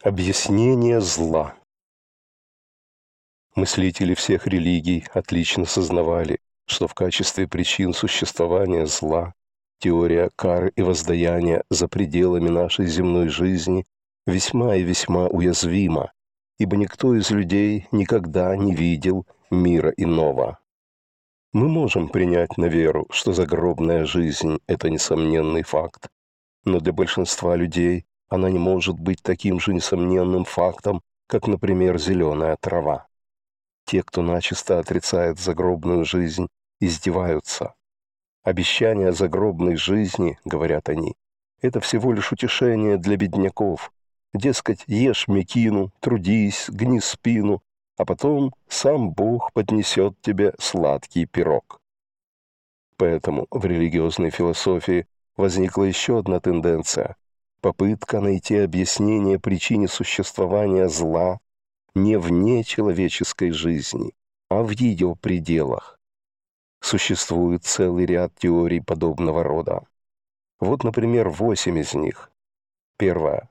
Объяснение зла. Мыслители всех религий отлично сознавали, что в качестве причин существования зла теория кары и воздаяния за пределами нашей земной жизни весьма и весьма уязвима, ибо никто из людей никогда не видел мира иного. Мы можем принять на веру, что загробная жизнь – это несомненный факт, но для большинства людей она не может быть таким же несомненным фактом, как, например, зеленая трава. Те, кто начисто отрицает загробную жизнь, издеваются. Обещание загробной жизни, говорят они, это всего лишь утешение для бедняков. Дескать, ешь мекину, трудись, гни спину, а потом сам Бог поднесет тебе сладкий пирог. Поэтому в религиозной философии возникла еще одна тенденция попытка найти объяснение причине существования зла не вне человеческой жизни, а в ее пределах. Существует целый ряд теорий подобного рода. Вот, например, восемь из них. Первое.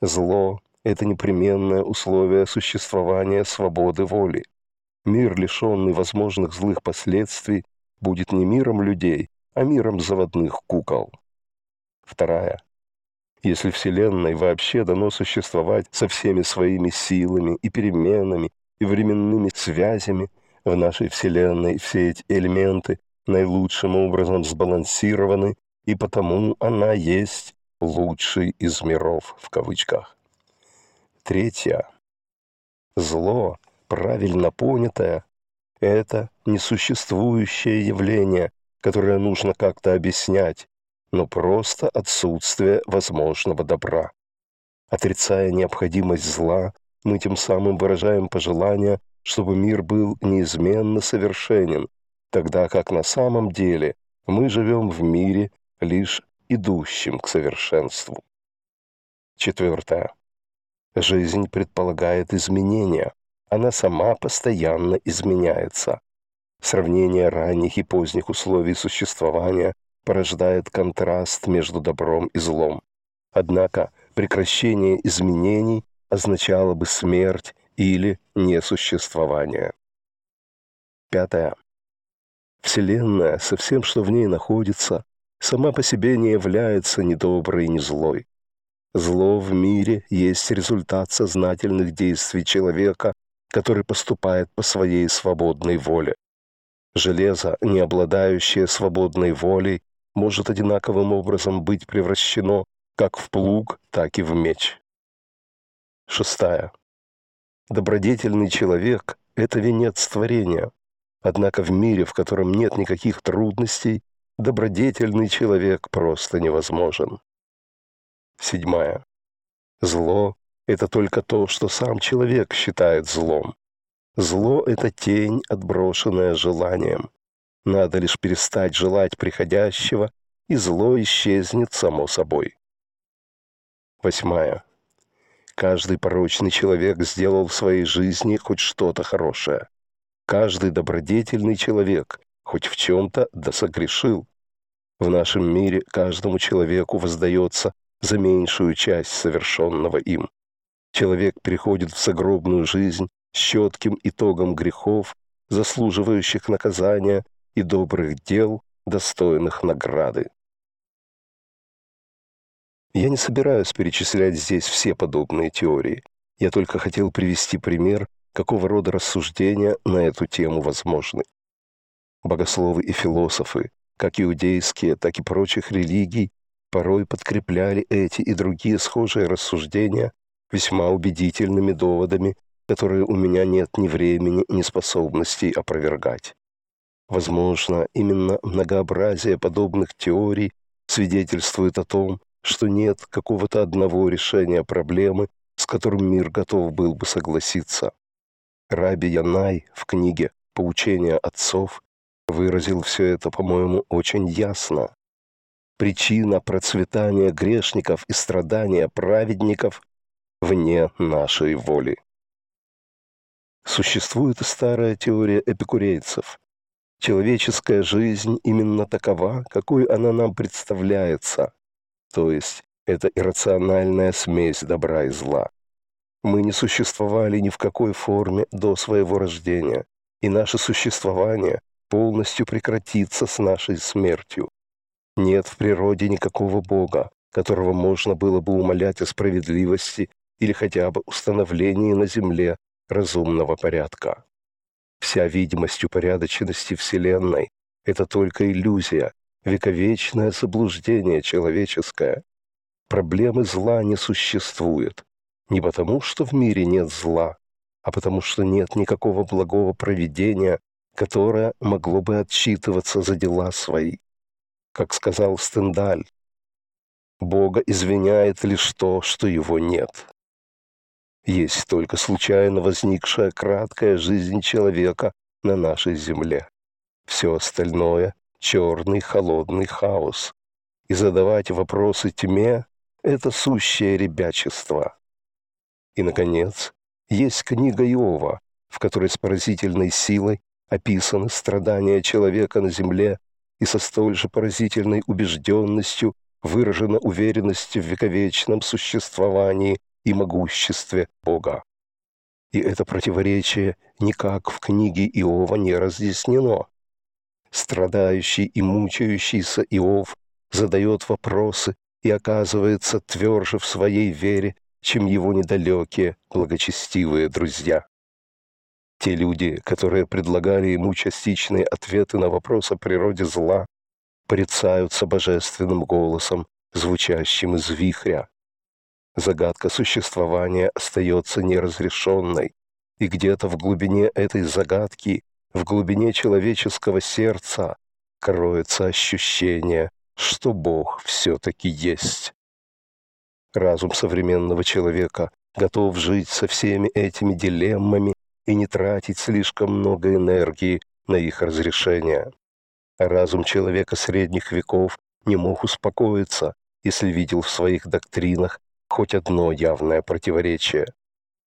Зло – это непременное условие существования свободы воли. Мир, лишенный возможных злых последствий, будет не миром людей, а миром заводных кукол. Вторая если Вселенной вообще дано существовать со всеми своими силами и переменами и временными связями в нашей Вселенной, все эти элементы наилучшим образом сбалансированы, и потому она есть «лучший из миров» в кавычках. Третье. Зло, правильно понятое, это несуществующее явление, которое нужно как-то объяснять, но просто отсутствие возможного добра. Отрицая необходимость зла, мы тем самым выражаем пожелание, чтобы мир был неизменно совершенен, тогда как на самом деле мы живем в мире, лишь идущим к совершенству. Четвертое. Жизнь предполагает изменения. Она сама постоянно изменяется. Сравнение ранних и поздних условий существования порождает контраст между добром и злом. Однако прекращение изменений означало бы смерть или несуществование. Пятое. Вселенная со всем, что в ней находится, сама по себе не является ни доброй, ни злой. Зло в мире есть результат сознательных действий человека, который поступает по своей свободной воле. Железо, не обладающее свободной волей, может одинаковым образом быть превращено как в плуг, так и в меч. Шестая. Добродетельный человек – это венец творения. Однако в мире, в котором нет никаких трудностей, добродетельный человек просто невозможен. Седьмая. Зло – это только то, что сам человек считает злом. Зло – это тень, отброшенная желанием – надо лишь перестать желать приходящего, и зло исчезнет само собой. Восьмая. Каждый порочный человек сделал в своей жизни хоть что-то хорошее. Каждый добродетельный человек хоть в чем-то досогрешил. В нашем мире каждому человеку воздается за меньшую часть совершенного им. Человек переходит в загробную жизнь с четким итогом грехов, заслуживающих наказания и добрых дел, достойных награды. Я не собираюсь перечислять здесь все подобные теории. Я только хотел привести пример, какого рода рассуждения на эту тему возможны. Богословы и философы, как иудейские, так и прочих религий, порой подкрепляли эти и другие схожие рассуждения весьма убедительными доводами, которые у меня нет ни времени, ни способностей опровергать. Возможно, именно многообразие подобных теорий свидетельствует о том, что нет какого-то одного решения проблемы, с которым мир готов был бы согласиться. Раби Янай в книге «Поучение отцов» выразил все это, по-моему, очень ясно. Причина процветания грешников и страдания праведников вне нашей воли. Существует и старая теория эпикурейцев, Человеческая жизнь именно такова, какой она нам представляется. То есть это иррациональная смесь добра и зла. Мы не существовали ни в какой форме до своего рождения, и наше существование полностью прекратится с нашей смертью. Нет в природе никакого Бога, которого можно было бы умолять о справедливости или хотя бы установлении на земле разумного порядка. Вся видимость упорядоченности Вселенной – это только иллюзия, вековечное заблуждение человеческое. Проблемы зла не существует. Не потому, что в мире нет зла, а потому, что нет никакого благого проведения, которое могло бы отчитываться за дела свои. Как сказал Стендаль, Бога извиняет лишь то, что его нет есть только случайно возникшая краткая жизнь человека на нашей земле. Все остальное — черный холодный хаос. И задавать вопросы тьме — это сущее ребячество. И, наконец, есть книга Иова, в которой с поразительной силой описаны страдания человека на земле и со столь же поразительной убежденностью выражена уверенность в вековечном существовании и могуществе Бога. И это противоречие никак в книге Иова не разъяснено. Страдающий и мучающийся Иов задает вопросы и оказывается тверже в своей вере, чем его недалекие благочестивые друзья. Те люди, которые предлагали ему частичные ответы на вопрос о природе зла, порицаются божественным голосом, звучащим из вихря. Загадка существования остается неразрешенной, и где-то в глубине этой загадки, в глубине человеческого сердца, кроется ощущение, что Бог все-таки есть. Разум современного человека готов жить со всеми этими дилеммами и не тратить слишком много энергии на их разрешение. Разум человека средних веков не мог успокоиться, если видел в своих доктринах хоть одно явное противоречие.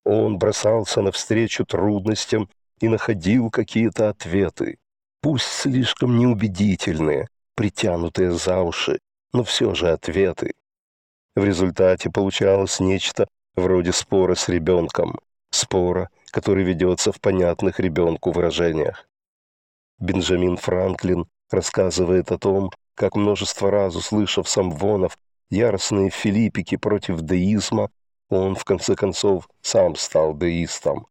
Он бросался навстречу трудностям и находил какие-то ответы, пусть слишком неубедительные, притянутые за уши, но все же ответы. В результате получалось нечто вроде спора с ребенком, спора, который ведется в понятных ребенку выражениях. Бенджамин Франклин рассказывает о том, как множество раз услышав сам вонов яростные филиппики против деизма, он, в конце концов, сам стал деистом.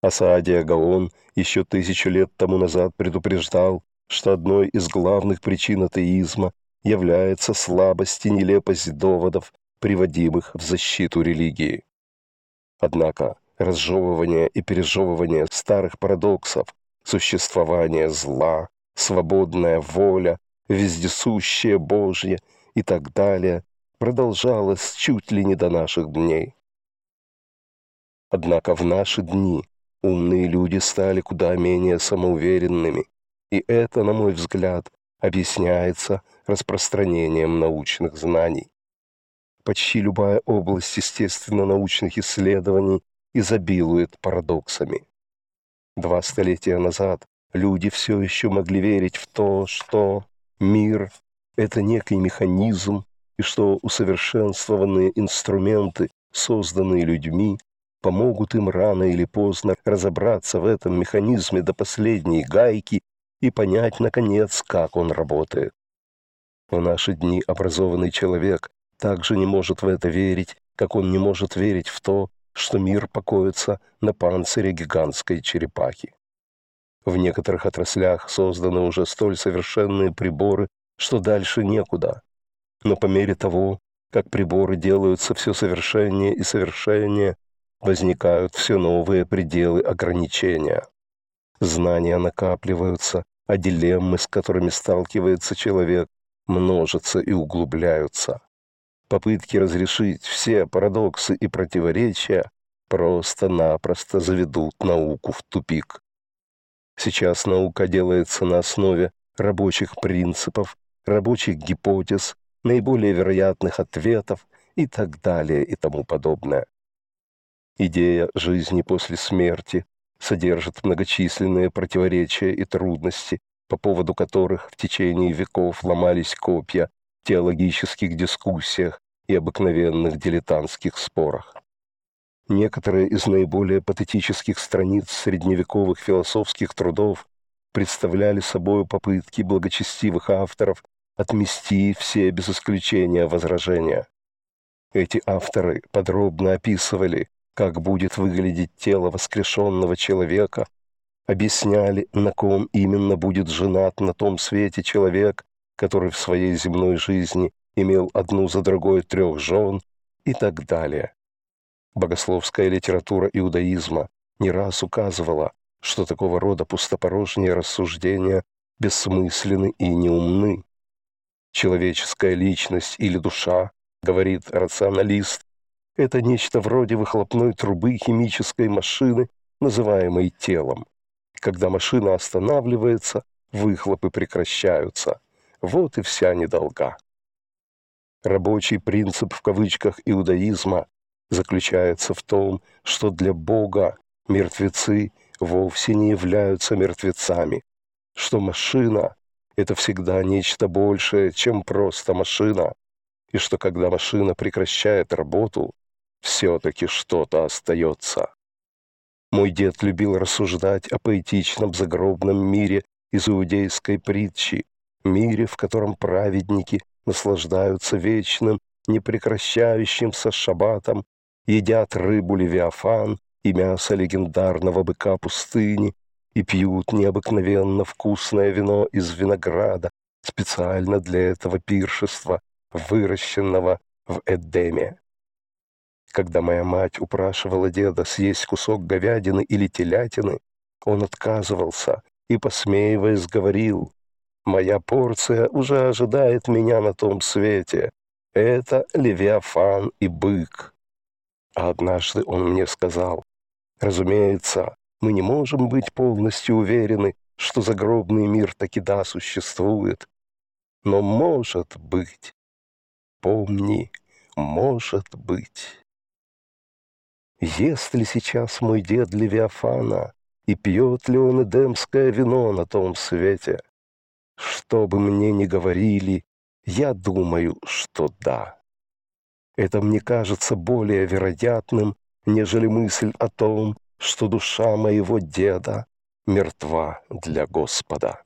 Асаадия Гаон еще тысячу лет тому назад предупреждал, что одной из главных причин атеизма является слабость и нелепость доводов, приводимых в защиту религии. Однако разжевывание и пережевывание старых парадоксов, существование зла, свободная воля, вездесущее Божье и так далее продолжалось чуть ли не до наших дней. Однако в наши дни умные люди стали куда менее самоуверенными, и это, на мой взгляд, объясняется распространением научных знаний. Почти любая область естественно-научных исследований изобилует парадоксами. Два столетия назад люди все еще могли верить в то, что мир — это некий механизм, и что усовершенствованные инструменты, созданные людьми, помогут им рано или поздно разобраться в этом механизме до последней гайки и понять, наконец, как он работает. В наши дни образованный человек также не может в это верить, как он не может верить в то, что мир покоится на панцире гигантской черепахи. В некоторых отраслях созданы уже столь совершенные приборы, что дальше некуда но по мере того, как приборы делаются все совершеннее и совершеннее, возникают все новые пределы ограничения. Знания накапливаются, а дилеммы, с которыми сталкивается человек, множатся и углубляются. Попытки разрешить все парадоксы и противоречия просто-напросто заведут науку в тупик. Сейчас наука делается на основе рабочих принципов, рабочих гипотез, наиболее вероятных ответов и так далее и тому подобное. Идея жизни после смерти содержит многочисленные противоречия и трудности, по поводу которых в течение веков ломались копья в теологических дискуссиях и обыкновенных дилетантских спорах. Некоторые из наиболее патетических страниц средневековых философских трудов представляли собой попытки благочестивых авторов отмести все без исключения возражения. Эти авторы подробно описывали, как будет выглядеть тело воскрешенного человека, объясняли, на ком именно будет женат на том свете человек, который в своей земной жизни имел одну за другой трех жен и так далее. Богословская литература иудаизма не раз указывала, что такого рода пустопорожние рассуждения бессмысленны и неумны человеческая личность или душа, говорит рационалист, это нечто вроде выхлопной трубы химической машины, называемой телом. Когда машина останавливается, выхлопы прекращаются. Вот и вся недолга. Рабочий принцип в кавычках иудаизма заключается в том, что для Бога мертвецы вовсе не являются мертвецами, что машина это всегда нечто большее, чем просто машина, и что когда машина прекращает работу, все-таки что-то остается. Мой дед любил рассуждать о поэтичном загробном мире из иудейской притчи, мире, в котором праведники наслаждаются вечным, непрекращающимся шабатом, едят рыбу левиафан и мясо легендарного быка пустыни, и пьют необыкновенно вкусное вино из винограда, специально для этого пиршества, выращенного в Эдеме. Когда моя мать упрашивала деда съесть кусок говядины или телятины, он отказывался и, посмеиваясь, говорил, «Моя порция уже ожидает меня на том свете. Это Левиафан и бык». А однажды он мне сказал, «Разумеется, мы не можем быть полностью уверены, что загробный мир таки да существует. Но может быть. Помни, может быть. Ест ли сейчас мой дед Левиафана, и пьет ли он эдемское вино на том свете? Что бы мне ни говорили, я думаю, что да. Это мне кажется более вероятным, нежели мысль о том, что душа моего деда мертва для Господа.